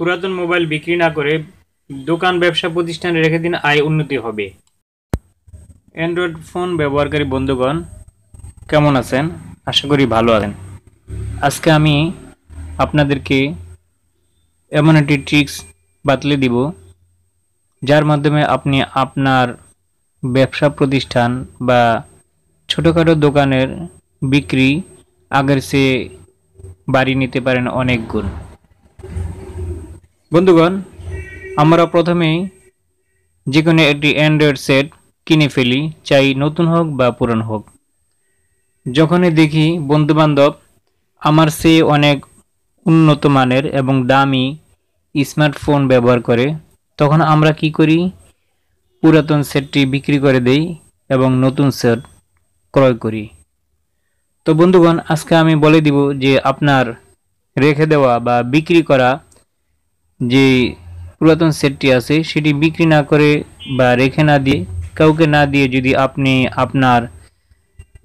পুরাতন মোবাইল বিক্রি না করে দোকান ব্যবসা প্রতিষ্ঠানে রেখে দিন আয় উন্নতি হবে অ্যান্ড্রয়েড ফোন ব্যবহারকারী বন্ধুগণ কেমন আছেন আশা করি ভালো আছেন আজকে আমি আপনাদেরকে এমন একটি ট্রিক্স বাতলে দিব যার মাধ্যমে আপনি আপনার ব্যবসা প্রতিষ্ঠান বা ছোটোখাটো দোকানের বিক্রি আগের চেয়ে বাড়ি নিতে পারেন অনেক গুণ বন্ধুগণ আমরা প্রথমেই যে কোনো একটি অ্যান্ড্রয়েড সেট কিনে ফেলি চাই নতুন হোক বা পুরনো হোক যখনই দেখি বন্ধুবান্ধব আমার সে অনেক উন্নত মানের এবং দামি স্মার্টফোন ব্যবহার করে তখন আমরা কি করি পুরাতন সেটটি বিক্রি করে দেই এবং নতুন সেট ক্রয় করি তো বন্ধুগণ আজকে আমি বলে দিব যে আপনার রেখে দেওয়া বা বিক্রি করা যে পুরাতন সেটটি আছে সেটি বিক্রি না করে বা রেখে না দিয়ে কাউকে না দিয়ে যদি আপনি আপনার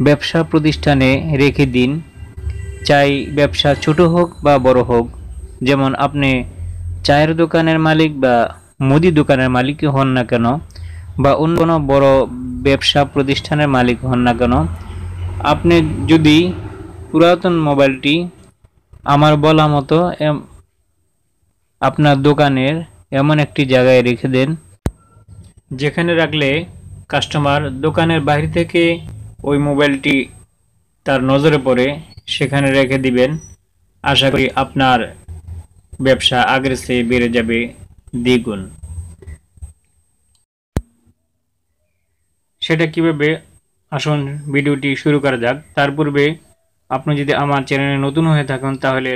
ব্যবসা প্রতিষ্ঠানে রেখে দিন চাই ব্যবসা ছোট হোক বা বড় হোক যেমন আপনি চায়ের দোকানের মালিক বা মুদি দোকানের মালিকই হন না কেন বা অন্য কোনো বড় ব্যবসা প্রতিষ্ঠানের মালিক হন না কেন আপনি যদি পুরাতন মোবাইলটি আমার বলা মতো আপনার দোকানের এমন একটি জায়গায় রেখে দেন যেখানে রাখলে কাস্টমার দোকানের বাইরে থেকে ওই মোবাইলটি তার নজরে পড়ে সেখানে রেখে দিবেন আশা করি আপনার ব্যবসা আগের চেয়ে বেড়ে যাবে দ্বিগুণ সেটা কিভাবে আসুন ভিডিওটি শুরু করা যাক তার পূর্বে আপনি যদি আমার চ্যানেলে নতুন হয়ে থাকেন তাহলে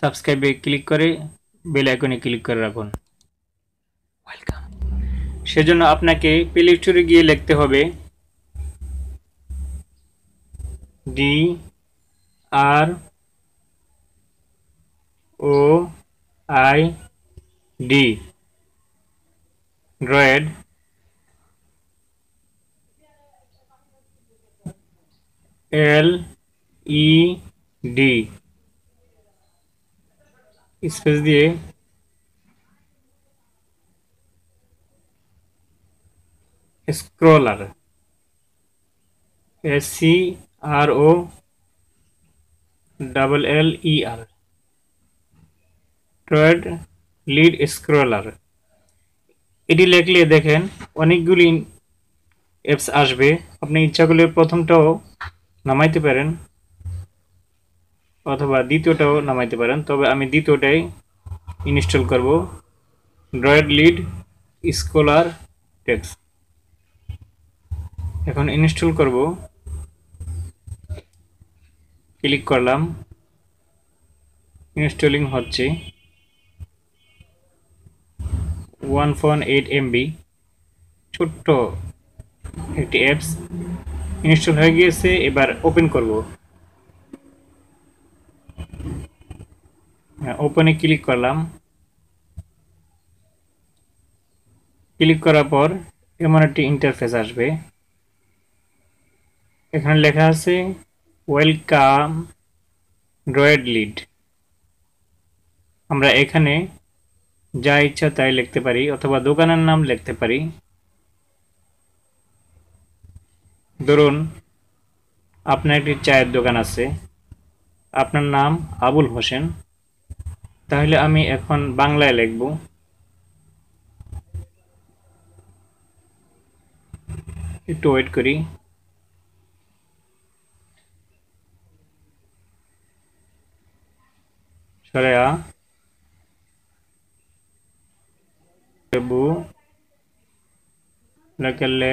সাবস্ক্রাইবে ক্লিক করে বেল আইকনে ক্লিক করে রাখুন ওয়েলকাম সেজন্য আপনাকে প্লে স্টোরে গিয়ে লিখতে হবে D R O I D droid L E D space दिए scroller S C R O double L E R droid lead scroller এটি লিখলে দেখেন অনেকগুলি অ্যাপস আসবে আপনি ইচ্ছা করলে প্রথমটাও নামাইতে পারেন অথবা দ্বিতীয়টাও নামাইতে পারেন তবে আমি দ্বিতীয়টাই ইনস্টল করব ড্রয়েড লিড স্কোলার টেক্স এখন ইনস্টল করব ক্লিক করলাম ইনস্টলিং হচ্ছে ওয়ান ফোন এইট এমবি ছোট্ট একটি অ্যাপস ইনস্টল হয়ে গিয়েছে এবার ওপেন করব ওপেনে হ্যাঁ, ক্লিক করলাম ক্লিক করার পর এমন একটি ইন্টারফেস আসবে এখানে লেখা আছে ওয়েলকাম ড্রয়েড লিড আমরা এখানে যা ইচ্ছা তাই লিখতে পারি অথবা দোকানের নাম লিখতে পারি ধরুন আপনার একটি চায়ের দোকান আছে আপনার নাম আবুল হোসেন তাহলে আমি এখন বাংলায় লিখব একটু ওয়েট করি সরে আ লেকেলে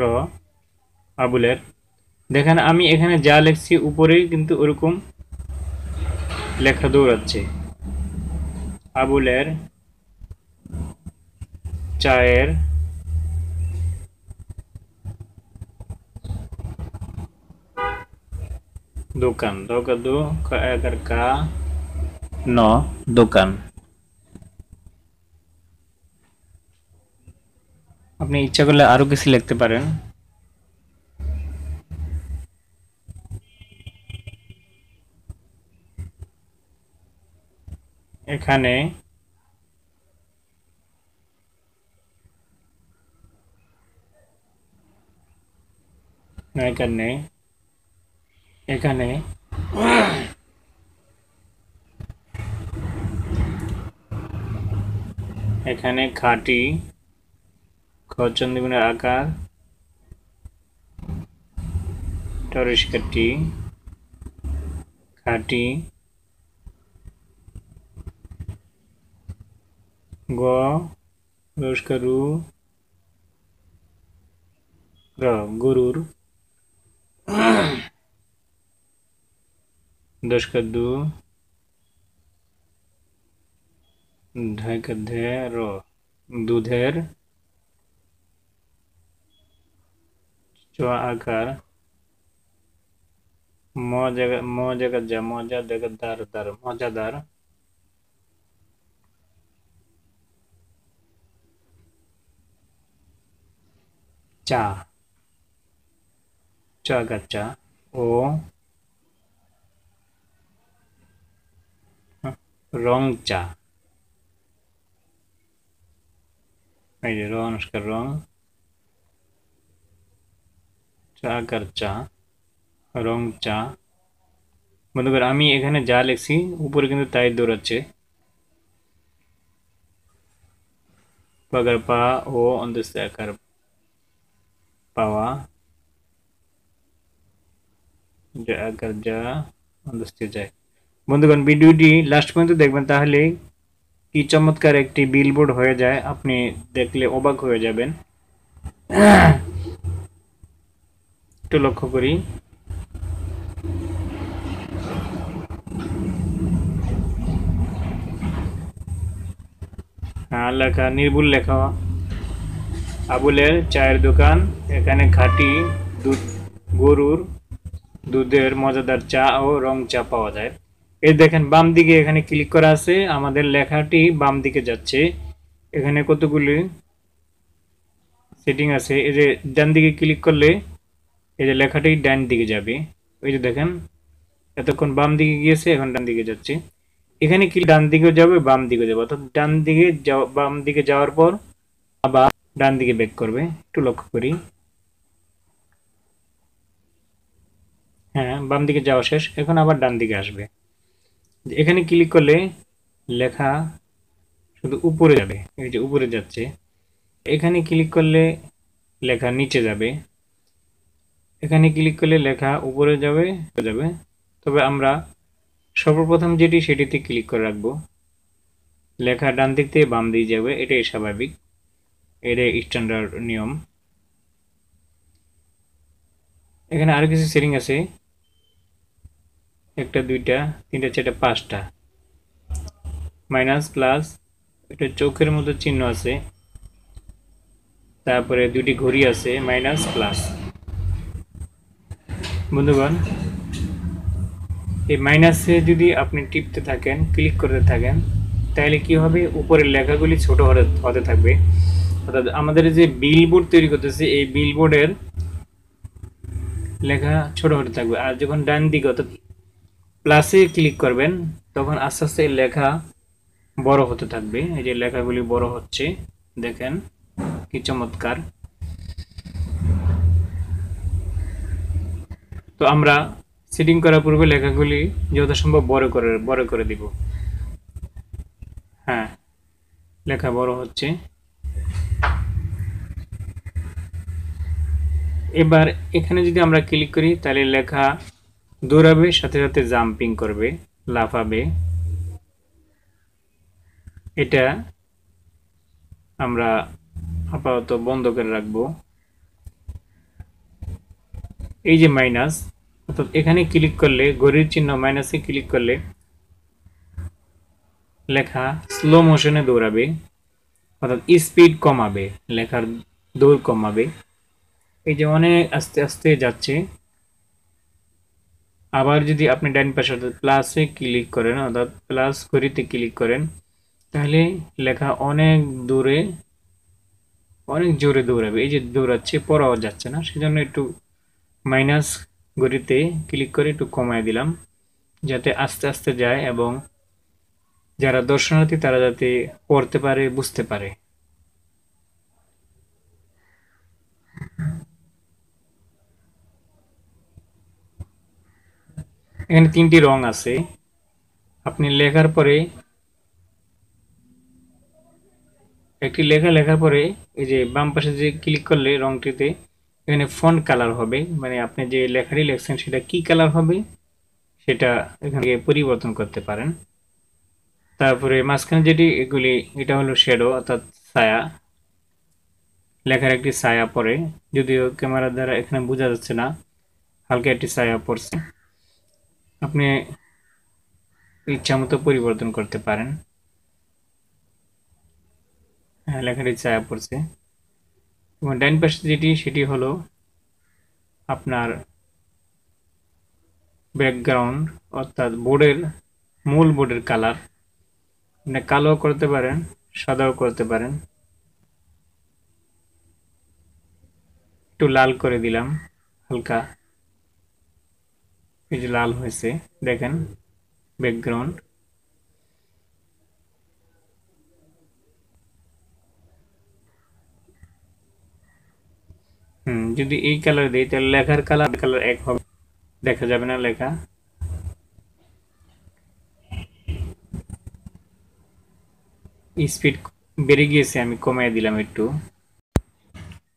র আবুলের দেখেন আমি এখানে যা লিখছি উপরেই কিন্তু ওরকম লেখা দৌড়াচ্ছে আবুলের চায়ের দোকান দোকা দো একার কা ন দোকান আপনি ইচ্ছা করলে আরও কিছু লিখতে পারেন এখানে এখানে এখানে এখানে খাটি খরচন্দ্রগুণের আকার টরিস্কাটি খাটি गुरु Roshkaru, Ra, दस कद्दू ढाई कद्धे रो दूधेर आकार मौजा मौजा कज्जा मौजा दर चा च का चा ओ रंग चा रंग उसका रंग চা কার চা রং চা বন্ধুগণ আমি এখানে যা লিখছি উপরে কিন্তু তাই দৌড়াচ্ছে পগার পা ও অন্তস্থ আকার power garja অন্তস্থির যায় বন্ধুগণ ভিডিওটি লাস্ট পর্যন্ত দেখবেন তাহলে কি চমৎকার একটি বিলবোর্ড হয়ে যায় আপনি দেখলে অবাক হয়ে যাবেন একটু লক্ষ্য করি হ্যাঁ লেখা নির্ভুল লেখা আবুলের চায়ের দোকান এখানে খাটি দুধ গরুর দুধের মজাদার চা ও রং চা পাওয়া যায় এই দেখেন বাম দিকে এখানে ক্লিক করা আছে আমাদের লেখাটি বাম দিকে যাচ্ছে এখানে কতগুলি সেটিং আছে এই যে ডান দিকে ক্লিক করলে এই যে লেখাটি ডান দিকে যাবে ওই যে দেখেন এতক্ষণ বাম দিকে গিয়েছে এখন ডান দিকে যাচ্ছে এখানে কি ডান দিকে যাবে বাম দিকে যাবে অর্থাৎ ডান দিকে বাম দিকে যাওয়ার পর আবার ডান দিকে ব্যাক করবে একটু লক্ষ্য করি হ্যাঁ বাম দিকে যাওয়া শেষ এখন আবার ডান দিকে আসবে এখানে ক্লিক করলে লেখা শুধু উপরে যাবে এই যে উপরে যাচ্ছে এখানে ক্লিক করলে লেখা নিচে যাবে এখানে ক্লিক করলে লেখা উপরে যাবে যাবে তবে আমরা সর্বপ্রথম যেটি সেটিতে ক্লিক করে রাখবো লেখা ডান দিক থেকে বাম দিয়ে যাবে এটাই স্বাভাবিক এটাই স্ট্যান্ডার্ড নিয়ম এখানে আরো কিছু সেটিং আছে একটা দুইটা তিনটা চারটা পাঁচটা মাইনাস প্লাস একটা চোখের মতো চিহ্ন আছে তারপরে দুটি ঘড়ি আছে মাইনাস প্লাস বন্ধুগণ এই মাইনাসে যদি আপনি টিপতে থাকেন ক্লিক করতে থাকেন তাহলে কি হবে উপরের লেখাগুলি ছোট হতে থাকবে অর্থাৎ আমাদের যে বিলবোর্ড তৈরি করতেছে এই বিলবোর্ডের লেখা ছোট হতে থাকবে আর যখন ডান দিকে অর্থাৎ প্লাসে ক্লিক করবেন তখন আস্তে আস্তে লেখা বড় হতে থাকবে এই যে লেখাগুলি বড় হচ্ছে দেখেন কি চমৎকার তো আমরা সেটিং করার পূর্বে লেখাগুলি যথাসম্ভব বড় করে বড় করে দিব হ্যাঁ লেখা বড় হচ্ছে এবার এখানে যদি আমরা ক্লিক করি তাহলে লেখা দৌড়াবে সাথে সাথে জাম্পিং করবে লাফাবে এটা আমরা আপাতত বন্ধ করে রাখবো এই যে মাইনাস অর্থাৎ এখানে ক্লিক করলে ঘড়ির চিহ্ন মাইনাসে ক্লিক করলে লেখা স্লো মোশনে দৌড়াবে অর্থাৎ স্পিড কমাবে লেখার দৌড় কমাবে এই যে অনেক আস্তে আস্তে যাচ্ছে আবার যদি আপনি ডাইন পাশে অর্থাৎ প্লাসে ক্লিক করেন অর্থাৎ প্লাস করিতে ক্লিক করেন তাহলে লেখা অনেক দূরে অনেক জোরে দৌড়াবে এই যে দৌড়াচ্ছে পড়াও যাচ্ছে না সেজন্য একটু মাইনাস গড়িতে ক্লিক করে একটু কমায় দিলাম যাতে আস্তে আস্তে যায় এবং যারা দর্শনার্থী তারা যাতে পড়তে পারে বুঝতে পারে এখানে তিনটি রং আছে আপনি লেখার পরে একটি লেখা লেখার পরে এই যে বাম পাশে যে ক্লিক করলে রংটিতে এখানে ফন্ট কালার হবে মানে আপনি যে লেখাটি লেখছেন সেটা কি কালার হবে সেটা এখানে পরিবর্তন করতে পারেন তারপরে মাঝখানে যেটি এগুলি এটা হলো শেডো অর্থাৎ ছায়া লেখার একটি ছায়া পড়ে যদিও ক্যামেরা দ্বারা এখানে বোঝা যাচ্ছে না হালকা একটি ছায়া পড়ছে আপনি ইচ্ছামতো পরিবর্তন করতে পারেন হ্যাঁ লেখাটি ছায়া পড়ছে এবং ডাইন পাশে যেটি সেটি হলো আপনার ব্যাকগ্রাউন্ড অর্থাৎ বোর্ডের মূল বোর্ডের কালার আপনি কালো করতে পারেন সাদাও করতে পারেন একটু লাল করে দিলাম হালকা এই যে লাল হয়েছে দেখেন ব্যাকগ্রাউন্ড হুম যদি এই কালার দিই তাহলে লেখার কালার কালার এক হবে দেখা যাবে না লেখা স্পিড বেড়ে গিয়েছে আমি কমিয়ে দিলাম একটু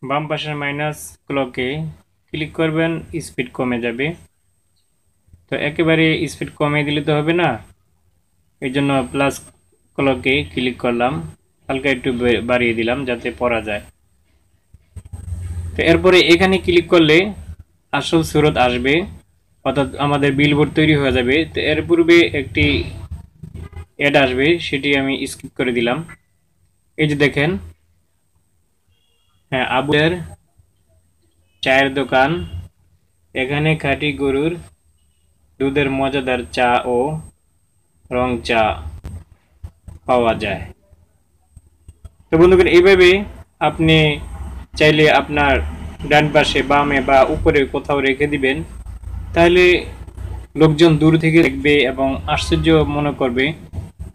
বাম পাশের মাইনাস ক্লকে ক্লিক করবেন স্পিড কমে যাবে তো একেবারে স্পিড কমিয়ে দিলে তো হবে না এই জন্য প্লাস ক্লকে ক্লিক করলাম হালকা একটু বাড়িয়ে দিলাম যাতে পড়া যায় তো এরপরে এখানে ক্লিক করলে আসল সুরত আসবে অর্থাৎ আমাদের বিলবোর্ড তৈরি হয়ে যাবে তো এর পূর্বে একটি অ্যাড আসবে সেটি আমি স্কিপ করে দিলাম এই যে দেখেন হ্যাঁ আবুদের চায়ের দোকান এখানে খাটি গরুর দুধের মজাদার চা ও রং চা পাওয়া যায় তো বন্ধুগণ এইভাবে আপনি চাইলে আপনার ডান পাশে বামে বা উপরে কোথাও রেখে দিবেন তাহলে লোকজন দূর থেকে দেখবে এবং আশ্চর্য মনে করবে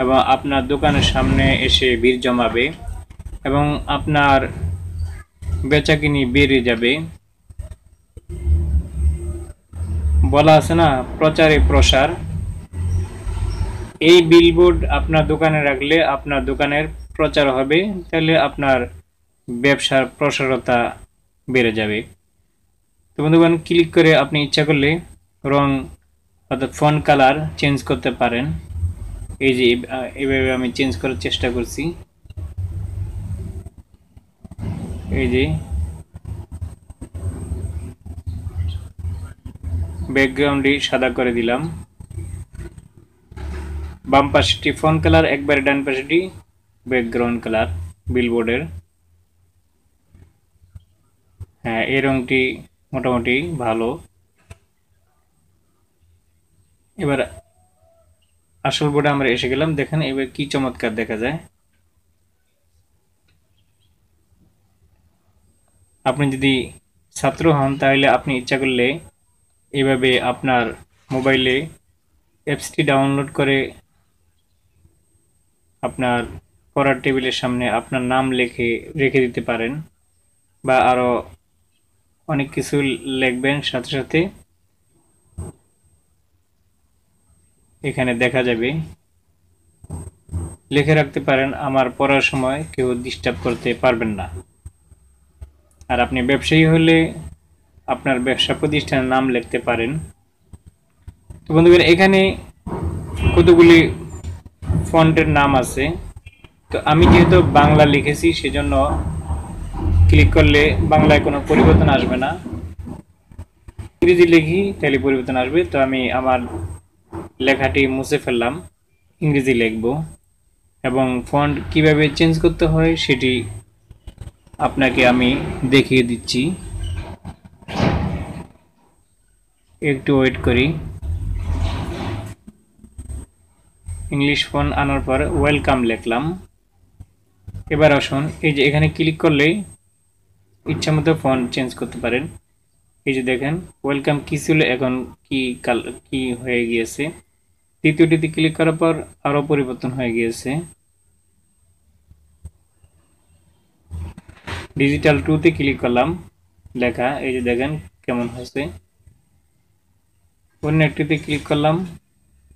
এবং আপনার দোকানের সামনে এসে ভিড় জমাবে এবং আপনার বেচাকিনি বেড়ে যাবে বলা আছে না প্রচারে প্রসার এই বিলবোর্ড আপনার দোকানে রাখলে আপনার দোকানের প্রচার হবে তাহলে আপনার ব্যবসার প্রসারতা বেড়ে যাবে তো বন্ধুগণ ক্লিক করে আপনি ইচ্ছা করলে রং অর্থাৎ ফোন কালার চেঞ্জ করতে পারেন এই যে এভাবে আমি চেঞ্জ করার চেষ্টা করছি এই যে ব্যাকগ্রাউন্ডটি সাদা করে দিলাম বাম পাশেটি ফোন কালার একবারে ডান পাশেটি ব্যাকগ্রাউন্ড কালার বিলবোর্ডের হ্যাঁ এই রঙটি মোটামুটি ভালো এবার আসল বোর্ডে আমরা এসে গেলাম দেখেন এবার কি চমৎকার দেখা যায় আপনি যদি ছাত্র হন তাহলে আপনি ইচ্ছা করলে এভাবে আপনার মোবাইলে অ্যাপসটি ডাউনলোড করে আপনার পড়ার টেবিলের সামনে আপনার নাম লেখে রেখে দিতে পারেন বা আরও অনেক কিছু লিখবেন সাথে সাথে এখানে দেখা যাবে লিখে রাখতে পারেন আমার পড়ার সময় কেউ ডিস্টার্ব করতে পারবেন না আর আপনি ব্যবসায়ী হলে আপনার ব্যবসা প্রতিষ্ঠানের নাম লিখতে পারেন তো বন্ধুগণ এখানে কতগুলি ফন্টের নাম আছে তো আমি যেহেতু বাংলা লিখেছি সেজন্য ক্লিক করলে বাংলায় কোনো পরিবর্তন আসবে না ইংরেজি লিখি তাহলে পরিবর্তন আসবে তো আমি আমার লেখাটি মুছে ফেললাম ইংরেজি লিখব এবং ফন্ট কিভাবে চেঞ্জ করতে হয় সেটি আপনাকে আমি দেখিয়ে দিচ্ছি একটু ওয়েট করি ইংলিশ ফোন আনার পর ওয়েলকাম লিখলাম এবার আসুন এই যে এখানে ক্লিক করলেই মতো ফোন চেঞ্জ করতে পারেন এই যে দেখেন ওয়েলকাম কী ছিল এখন কি কাল কি হয়ে গিয়েছে দ্বিতীয়টিতে ক্লিক করার পর আরও পরিবর্তন হয়ে গিয়েছে ডিজিটাল টুতে ক্লিক করলাম লেখা এই যে দেখেন কেমন হয়েছে অন্য একটিতে ক্লিক করলাম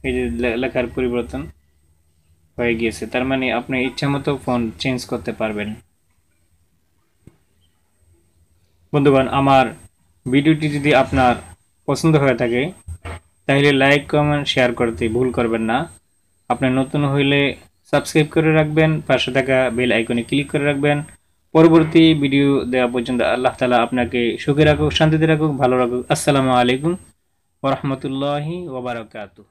এই যে লেখার পরিবর্তন হয়ে গিয়েছে তার মানে আপনি মতো ফোন চেঞ্জ করতে পারবেন বন্ধুগণ আমার ভিডিওটি যদি আপনার পছন্দ হয়ে থাকে তাহলে লাইক কমেন্ট শেয়ার করতে ভুল করবেন না আপনি নতুন হইলে সাবস্ক্রাইব করে রাখবেন পাশে থাকা বেল আইকনে ক্লিক করে রাখবেন পরবর্তী ভিডিও দেওয়া পর্যন্ত আল্লাহ তালা আপনাকে সুখে রাখুক শান্তিতে রাখুক ভালো রাখুক আসসালামু আলাইকুম ওরহমতুল্লাহি ওবরাকাতু